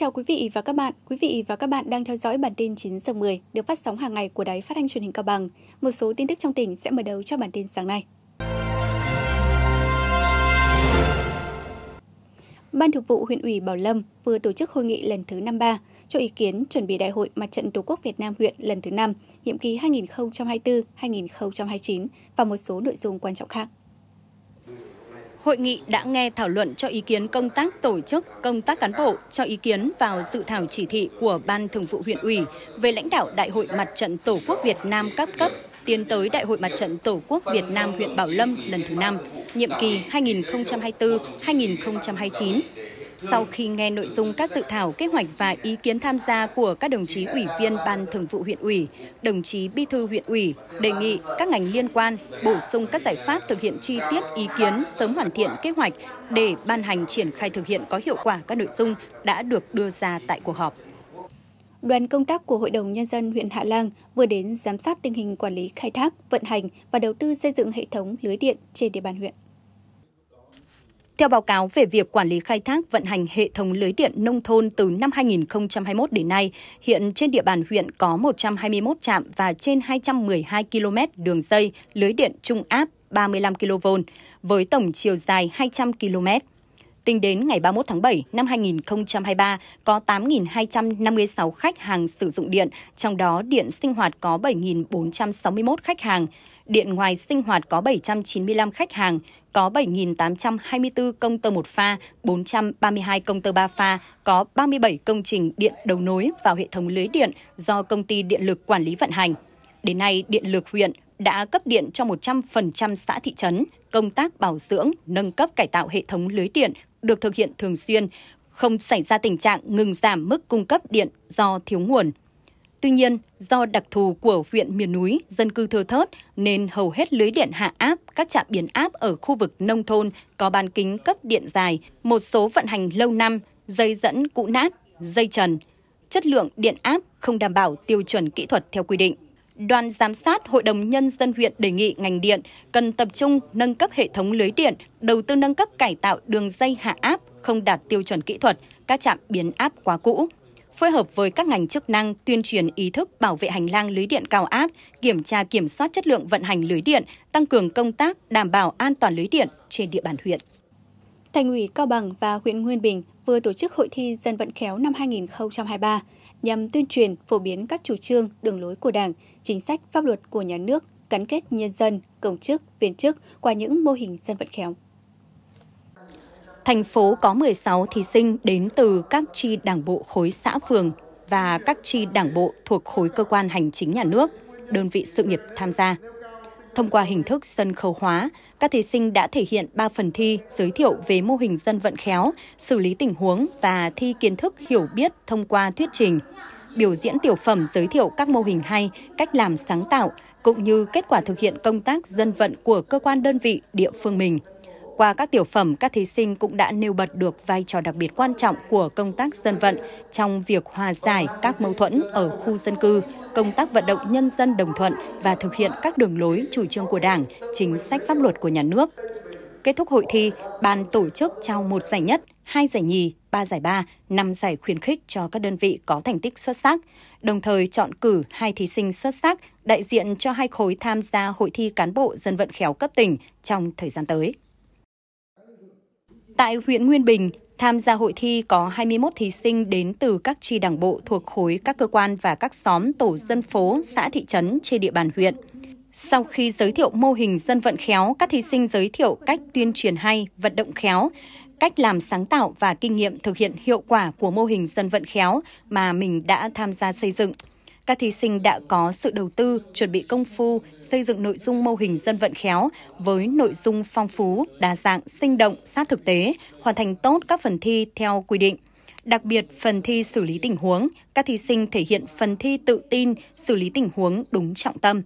chào quý vị và các bạn. Quý vị và các bạn đang theo dõi bản tin 9 giờ 10 được phát sóng hàng ngày của Đài Phát thanh Truyền hình Cao Bằng. Một số tin tức trong tỉnh sẽ mở đầu cho bản tin sáng nay. Ban Thường vụ huyện ủy Bảo Lâm vừa tổ chức hội nghị lần thứ 53 cho ý kiến chuẩn bị Đại hội Mặt trận Tổ quốc Việt Nam huyện lần thứ 5, nhiệm kỳ 2024-2029 và một số nội dung quan trọng khác hội nghị đã nghe thảo luận cho ý kiến công tác tổ chức, công tác cán bộ, cho ý kiến vào dự thảo chỉ thị của Ban Thường vụ huyện ủy về lãnh đạo Đại hội Mặt trận Tổ quốc Việt Nam các cấp tiến tới Đại hội Mặt trận Tổ quốc Việt Nam huyện Bảo Lâm lần thứ 5, nhiệm kỳ 2024-2029 sau khi nghe nội dung các dự thảo kế hoạch và ý kiến tham gia của các đồng chí ủy viên Ban Thường vụ huyện ủy, đồng chí Bí thư huyện ủy đề nghị các ngành liên quan bổ sung các giải pháp thực hiện chi tiết ý kiến sớm hoàn thiện kế hoạch để ban hành triển khai thực hiện có hiệu quả các nội dung đã được đưa ra tại cuộc họp. Đoàn công tác của Hội đồng Nhân dân huyện Hạ Lang vừa đến giám sát tình hình quản lý khai thác, vận hành và đầu tư xây dựng hệ thống lưới điện trên địa bàn huyện. Theo báo cáo về việc quản lý khai thác vận hành hệ thống lưới điện nông thôn từ năm 2021 đến nay, hiện trên địa bàn huyện có 121 trạm và trên 212 km đường dây lưới điện trung áp 35 kV với tổng chiều dài 200 km. Tính đến ngày 31 tháng 7 năm 2023, có 8.256 khách hàng sử dụng điện, trong đó điện sinh hoạt có 7.461 khách hàng, điện ngoài sinh hoạt có 795 khách hàng, có 7.824 công tơ một pha, 432 công tơ 3 pha, có 37 công trình điện đầu nối vào hệ thống lưới điện do công ty điện lực quản lý vận hành. Đến nay, điện lực huyện đã cấp điện cho 100% xã thị trấn, công tác bảo dưỡng, nâng cấp cải tạo hệ thống lưới điện được thực hiện thường xuyên, không xảy ra tình trạng ngừng giảm mức cung cấp điện do thiếu nguồn. Tuy nhiên, do đặc thù của huyện miền núi, dân cư thưa thớt nên hầu hết lưới điện hạ áp, các trạm biến áp ở khu vực nông thôn có bán kính cấp điện dài, một số vận hành lâu năm, dây dẫn cũ nát, dây trần. Chất lượng điện áp không đảm bảo tiêu chuẩn kỹ thuật theo quy định. Đoàn giám sát Hội đồng Nhân dân huyện đề nghị ngành điện cần tập trung nâng cấp hệ thống lưới điện, đầu tư nâng cấp cải tạo đường dây hạ áp không đạt tiêu chuẩn kỹ thuật, các trạm biến áp quá cũ phối hợp với các ngành chức năng tuyên truyền ý thức bảo vệ hành lang lưới điện cao áp, kiểm tra kiểm soát chất lượng vận hành lưới điện, tăng cường công tác đảm bảo an toàn lưới điện trên địa bàn huyện. Thành ủy Cao Bằng và huyện Nguyên Bình vừa tổ chức hội thi dân vận khéo năm 2023 nhằm tuyên truyền, phổ biến các chủ trương, đường lối của Đảng, chính sách pháp luật của nhà nước, gắn kết nhân dân, công chức, viên chức qua những mô hình dân vận khéo. Thành phố có 16 thí sinh đến từ các chi đảng bộ khối xã phường và các chi đảng bộ thuộc khối cơ quan hành chính nhà nước, đơn vị sự nghiệp tham gia. Thông qua hình thức sân khấu hóa, các thí sinh đã thể hiện 3 phần thi giới thiệu về mô hình dân vận khéo, xử lý tình huống và thi kiến thức hiểu biết thông qua thuyết trình. Biểu diễn tiểu phẩm giới thiệu các mô hình hay, cách làm sáng tạo, cũng như kết quả thực hiện công tác dân vận của cơ quan đơn vị địa phương mình. Qua các tiểu phẩm, các thí sinh cũng đã nêu bật được vai trò đặc biệt quan trọng của công tác dân vận trong việc hòa giải các mâu thuẫn ở khu dân cư, công tác vận động nhân dân đồng thuận và thực hiện các đường lối chủ trương của Đảng, chính sách pháp luật của nhà nước. Kết thúc hội thi, ban tổ chức trao một giải nhất, hai giải nhì, ba giải ba, năm giải khuyến khích cho các đơn vị có thành tích xuất sắc, đồng thời chọn cử hai thí sinh xuất sắc đại diện cho hai khối tham gia hội thi cán bộ dân vận khéo cấp tỉnh trong thời gian tới. Tại huyện Nguyên Bình, tham gia hội thi có 21 thí sinh đến từ các chi đảng bộ thuộc khối các cơ quan và các xóm tổ dân phố, xã thị trấn trên địa bàn huyện. Sau khi giới thiệu mô hình dân vận khéo, các thí sinh giới thiệu cách tuyên truyền hay, vận động khéo, cách làm sáng tạo và kinh nghiệm thực hiện hiệu quả của mô hình dân vận khéo mà mình đã tham gia xây dựng các thí sinh đã có sự đầu tư, chuẩn bị công phu, xây dựng nội dung mô hình dân vận khéo với nội dung phong phú, đa dạng, sinh động, sát thực tế, hoàn thành tốt các phần thi theo quy định. Đặc biệt, phần thi xử lý tình huống, các thí sinh thể hiện phần thi tự tin, xử lý tình huống đúng trọng tâm.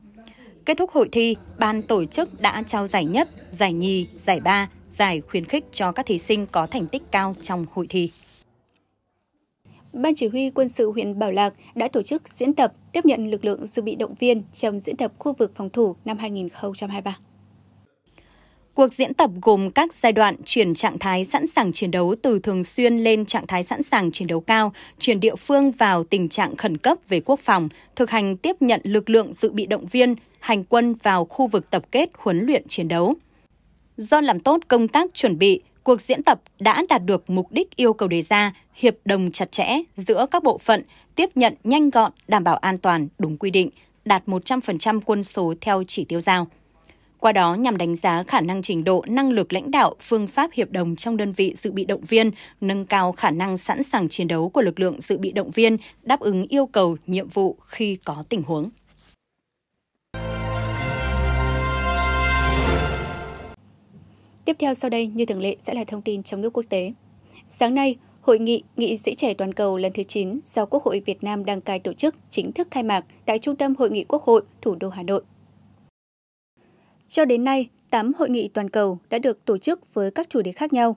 Kết thúc hội thi, ban tổ chức đã trao giải nhất, giải nhì, giải ba, giải khuyến khích cho các thí sinh có thành tích cao trong hội thi. Ban Chỉ huy Quân sự huyện Bảo Lạc đã tổ chức diễn tập tiếp nhận lực lượng dự bị động viên trong diễn tập khu vực phòng thủ năm 2023. Cuộc diễn tập gồm các giai đoạn chuyển trạng thái sẵn sàng chiến đấu từ thường xuyên lên trạng thái sẵn sàng chiến đấu cao, chuyển địa phương vào tình trạng khẩn cấp về quốc phòng, thực hành tiếp nhận lực lượng dự bị động viên, hành quân vào khu vực tập kết huấn luyện chiến đấu. Do làm tốt công tác chuẩn bị, cuộc diễn tập đã đạt được mục đích yêu cầu đề ra, hiệp đồng chặt chẽ giữa các bộ phận, tiếp nhận nhanh gọn, đảm bảo an toàn đúng quy định, đạt 100% quân số theo chỉ tiêu giao. Qua đó nhằm đánh giá khả năng trình độ, năng lực lãnh đạo, phương pháp hiệp đồng trong đơn vị dự bị động viên, nâng cao khả năng sẵn sàng chiến đấu của lực lượng dự bị động viên, đáp ứng yêu cầu, nhiệm vụ khi có tình huống. Tiếp theo sau đây như thường lệ sẽ là thông tin trong nước quốc tế. Sáng nay, Hội nghị Nghị sĩ trẻ toàn cầu lần thứ 9 do Quốc hội Việt Nam đăng cai tổ chức chính thức khai mạc tại Trung tâm Hội nghị Quốc hội, thủ đô Hà Nội. Cho đến nay, 8 hội nghị toàn cầu đã được tổ chức với các chủ đề khác nhau.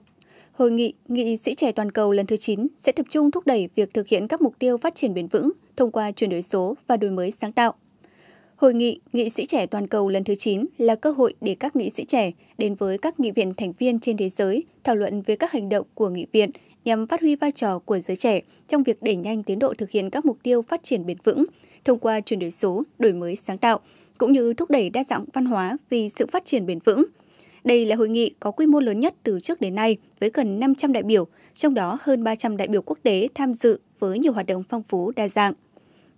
Hội nghị Nghị sĩ trẻ toàn cầu lần thứ 9 sẽ tập trung thúc đẩy việc thực hiện các mục tiêu phát triển bền vững thông qua chuyển đổi số và đổi mới sáng tạo. Hội nghị Nghị sĩ trẻ toàn cầu lần thứ 9 là cơ hội để các nghị sĩ trẻ đến với các nghị viện thành viên trên thế giới thảo luận về các hành động của nghị viện nhằm phát huy vai trò của giới trẻ trong việc đẩy nhanh tiến độ thực hiện các mục tiêu phát triển bền vững thông qua chuyển đổi số, đổi mới sáng tạo, cũng như thúc đẩy đa dạng văn hóa vì sự phát triển bền vững. Đây là hội nghị có quy mô lớn nhất từ trước đến nay với gần 500 đại biểu, trong đó hơn 300 đại biểu quốc tế tham dự với nhiều hoạt động phong phú đa dạng.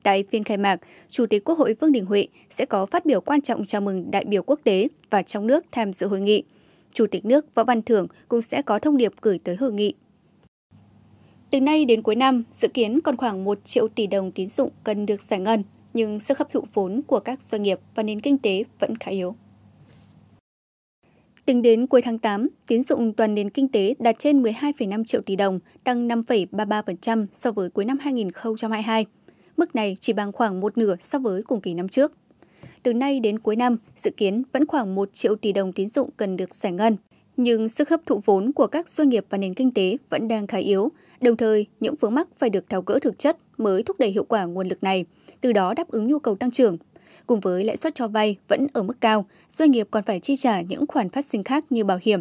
Tại phiên khai mạc, Chủ tịch Quốc hội Vương Đình Huệ sẽ có phát biểu quan trọng chào mừng đại biểu quốc tế và trong nước tham dự hội nghị. Chủ tịch nước Võ Văn Thưởng cũng sẽ có thông điệp gửi tới hội nghị. Từ nay đến cuối năm, dự kiến còn khoảng 1 triệu tỷ đồng tín dụng cần được giải ngân, nhưng sức hấp thụ vốn của các doanh nghiệp và nền kinh tế vẫn khá yếu. Tính đến cuối tháng 8, tín dụng toàn nền kinh tế đạt trên 12,5 triệu tỷ đồng, tăng 5,33% so với cuối năm 2022 mức này chỉ bằng khoảng một nửa so với cùng kỳ năm trước. Từ nay đến cuối năm, dự kiến vẫn khoảng 1 triệu tỷ đồng tín dụng cần được giải ngân. Nhưng sức hấp thụ vốn của các doanh nghiệp và nền kinh tế vẫn đang khá yếu, đồng thời những vướng mắc phải được tháo gỡ thực chất mới thúc đẩy hiệu quả nguồn lực này, từ đó đáp ứng nhu cầu tăng trưởng. Cùng với lãi suất cho vay vẫn ở mức cao, doanh nghiệp còn phải chi trả những khoản phát sinh khác như bảo hiểm,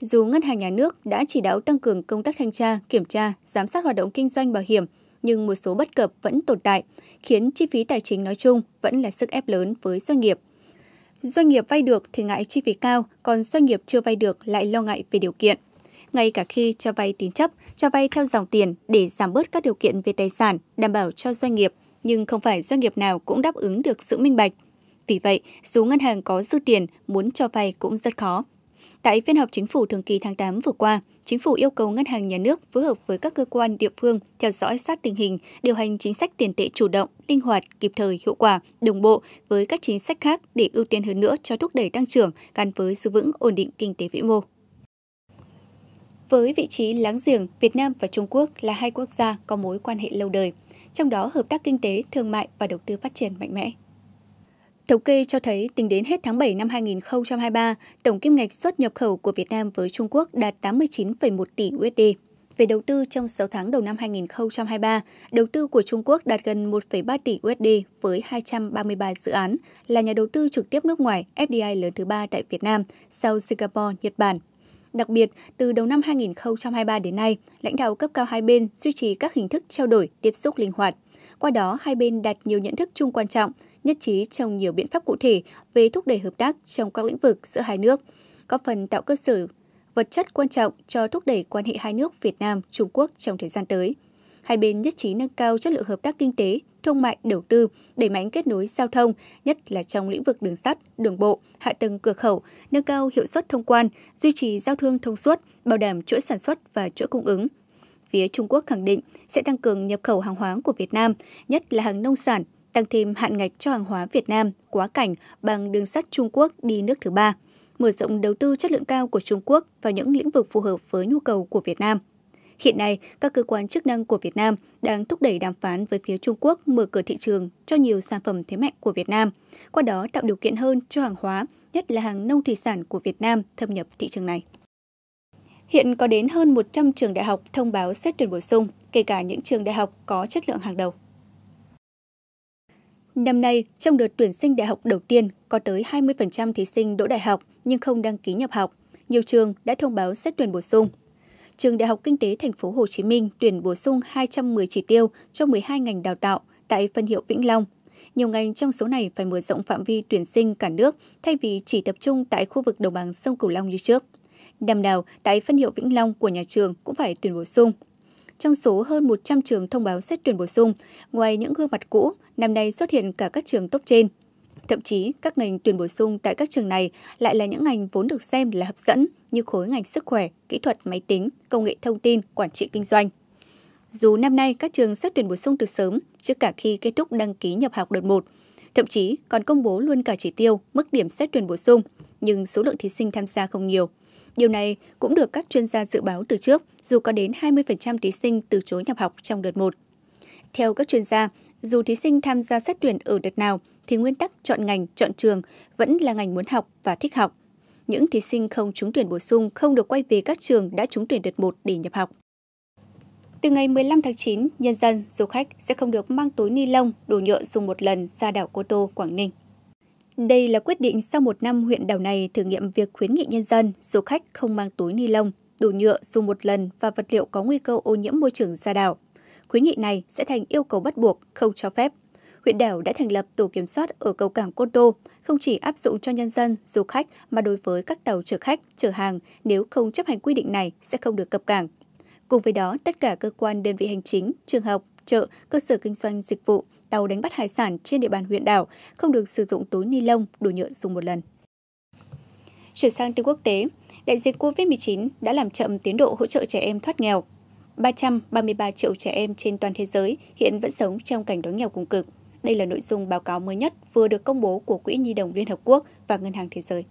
dù Ngân hàng Nhà nước đã chỉ đạo tăng cường công tác thanh tra, kiểm tra, giám sát hoạt động kinh doanh bảo hiểm nhưng một số bất cập vẫn tồn tại, khiến chi phí tài chính nói chung vẫn là sức ép lớn với doanh nghiệp. Doanh nghiệp vay được thì ngại chi phí cao, còn doanh nghiệp chưa vay được lại lo ngại về điều kiện. Ngay cả khi cho vay tín chấp, cho vay theo dòng tiền để giảm bớt các điều kiện về tài sản, đảm bảo cho doanh nghiệp, nhưng không phải doanh nghiệp nào cũng đáp ứng được sự minh bạch. Vì vậy, dù ngân hàng có dư tiền, muốn cho vay cũng rất khó. Tại phiên họp chính phủ thường kỳ tháng 8 vừa qua, Chính phủ yêu cầu Ngân hàng Nhà nước phối hợp với các cơ quan địa phương theo dõi sát tình hình, điều hành chính sách tiền tệ chủ động, linh hoạt, kịp thời, hiệu quả, đồng bộ với các chính sách khác để ưu tiên hơn nữa cho thúc đẩy tăng trưởng gắn với giữ vững ổn định kinh tế vĩ mô. Với vị trí láng giềng, Việt Nam và Trung Quốc là hai quốc gia có mối quan hệ lâu đời, trong đó hợp tác kinh tế, thương mại và đầu tư phát triển mạnh mẽ. Thống kê cho thấy tính đến hết tháng 7 năm 2023, tổng kim ngạch xuất nhập khẩu của Việt Nam với Trung Quốc đạt 89,1 tỷ USD. Về đầu tư trong 6 tháng đầu năm 2023, đầu tư của Trung Quốc đạt gần 1,3 tỷ USD với 233 dự án, là nhà đầu tư trực tiếp nước ngoài FDI lớn thứ ba tại Việt Nam, sau Singapore, Nhật Bản. Đặc biệt, từ đầu năm 2023 đến nay, lãnh đạo cấp cao hai bên duy trì các hình thức trao đổi, tiếp xúc linh hoạt. Qua đó, hai bên đạt nhiều nhận thức chung quan trọng nhất trí trong nhiều biện pháp cụ thể về thúc đẩy hợp tác trong các lĩnh vực giữa hai nước, góp phần tạo cơ sở vật chất quan trọng cho thúc đẩy quan hệ hai nước Việt Nam Trung Quốc trong thời gian tới. Hai bên nhất trí nâng cao chất lượng hợp tác kinh tế, thương mại, đầu tư, đẩy mạnh kết nối giao thông, nhất là trong lĩnh vực đường sắt, đường bộ, hạ tầng cửa khẩu, nâng cao hiệu suất thông quan, duy trì giao thương thông suốt, bảo đảm chuỗi sản xuất và chuỗi cung ứng. Phía Trung Quốc khẳng định sẽ tăng cường nhập khẩu hàng hóa của Việt Nam, nhất là hàng nông sản, tăng thêm hạn ngạch cho hàng hóa Việt Nam quá cảnh bằng đường sắt Trung Quốc đi nước thứ ba, mở rộng đầu tư chất lượng cao của Trung Quốc vào những lĩnh vực phù hợp với nhu cầu của Việt Nam. Hiện nay, các cơ quan chức năng của Việt Nam đang thúc đẩy đàm phán với phía Trung Quốc mở cửa thị trường cho nhiều sản phẩm thế mạnh của Việt Nam, qua đó tạo điều kiện hơn cho hàng hóa, nhất là hàng nông thủy sản của Việt Nam thâm nhập thị trường này. Hiện có đến hơn 100 trường đại học thông báo xét tuyển bổ sung, kể cả những trường đại học có chất lượng hàng đầu. Năm nay, trong đợt tuyển sinh đại học đầu tiên, có tới 20% thí sinh đỗ đại học nhưng không đăng ký nhập học. Nhiều trường đã thông báo xét tuyển bổ sung. Trường Đại học Kinh tế Thành phố Hồ Chí Minh tuyển bổ sung 210 chỉ tiêu cho 12 ngành đào tạo tại phân hiệu Vĩnh Long. Nhiều ngành trong số này phải mở rộng phạm vi tuyển sinh cả nước thay vì chỉ tập trung tại khu vực đồng bằng sông Cửu Long như trước. Năm nào, tại phân hiệu Vĩnh Long của nhà trường cũng phải tuyển bổ sung. Trong số hơn 100 trường thông báo xét tuyển bổ sung, ngoài những gương mặt cũ, năm nay xuất hiện cả các trường top trên. Thậm chí, các ngành tuyển bổ sung tại các trường này lại là những ngành vốn được xem là hấp dẫn như khối ngành sức khỏe, kỹ thuật máy tính, công nghệ thông tin, quản trị kinh doanh. Dù năm nay các trường xét tuyển bổ sung từ sớm trước cả khi kết thúc đăng ký nhập học đợt 1, thậm chí còn công bố luôn cả chỉ tiêu, mức điểm xét tuyển bổ sung, nhưng số lượng thí sinh tham gia không nhiều. Điều này cũng được các chuyên gia dự báo từ trước, dù có đến 20% thí sinh từ chối nhập học trong đợt 1. Theo các chuyên gia, dù thí sinh tham gia xét tuyển ở đợt nào thì nguyên tắc chọn ngành, chọn trường vẫn là ngành muốn học và thích học. Những thí sinh không trúng tuyển bổ sung không được quay về các trường đã trúng tuyển đợt 1 để nhập học. Từ ngày 15 tháng 9, nhân dân, du khách sẽ không được mang túi ni lông, đồ nhựa dùng một lần ra đảo Cô Tô, Quảng Ninh. Đây là quyết định sau một năm huyện đảo này thử nghiệm việc khuyến nghị nhân dân, du khách không mang túi ni lông, đồ nhựa dùng một lần và vật liệu có nguy cơ ô nhiễm môi trường ra đảo khuyến nghị này sẽ thành yêu cầu bắt buộc, không cho phép. Huyện đảo đã thành lập tổ kiểm soát ở cầu cảng Côn Đô, không chỉ áp dụng cho nhân dân, du khách mà đối với các tàu chở khách, chở hàng nếu không chấp hành quy định này sẽ không được cập cảng. Cùng với đó, tất cả cơ quan đơn vị hành chính, trường học, chợ, cơ sở kinh doanh dịch vụ, tàu đánh bắt hải sản trên địa bàn huyện đảo không được sử dụng túi ni lông, đồ nhựa dùng một lần. Chuyển sang tin quốc tế, đại dịch COVID-19 đã làm chậm tiến độ hỗ trợ trẻ em thoát nghèo. 333 triệu trẻ em trên toàn thế giới hiện vẫn sống trong cảnh đói nghèo cùng cực. Đây là nội dung báo cáo mới nhất vừa được công bố của Quỹ Nhi đồng Liên Hợp Quốc và Ngân hàng Thế giới.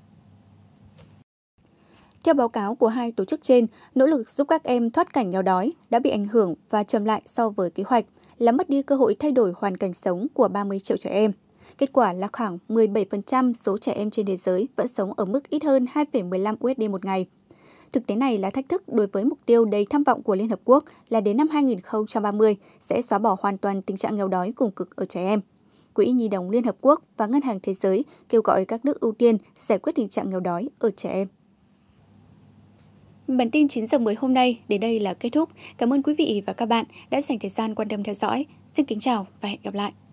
Theo báo cáo của hai tổ chức trên, nỗ lực giúp các em thoát cảnh nghèo đói đã bị ảnh hưởng và chậm lại so với kế hoạch, làm mất đi cơ hội thay đổi hoàn cảnh sống của 30 triệu trẻ em. Kết quả là khoảng 17% số trẻ em trên thế giới vẫn sống ở mức ít hơn 2,15 USD một ngày, Thực tế này là thách thức đối với mục tiêu đầy tham vọng của Liên Hợp Quốc là đến năm 2030 sẽ xóa bỏ hoàn toàn tình trạng nghèo đói cùng cực ở trẻ em. Quỹ Nhi đồng Liên Hợp Quốc và Ngân hàng Thế giới kêu gọi các nước ưu tiên giải quyết tình trạng nghèo đói ở trẻ em. Bản tin 9 giờ 10 hôm nay đến đây là kết thúc. Cảm ơn quý vị và các bạn đã dành thời gian quan tâm theo dõi. Xin kính chào và hẹn gặp lại.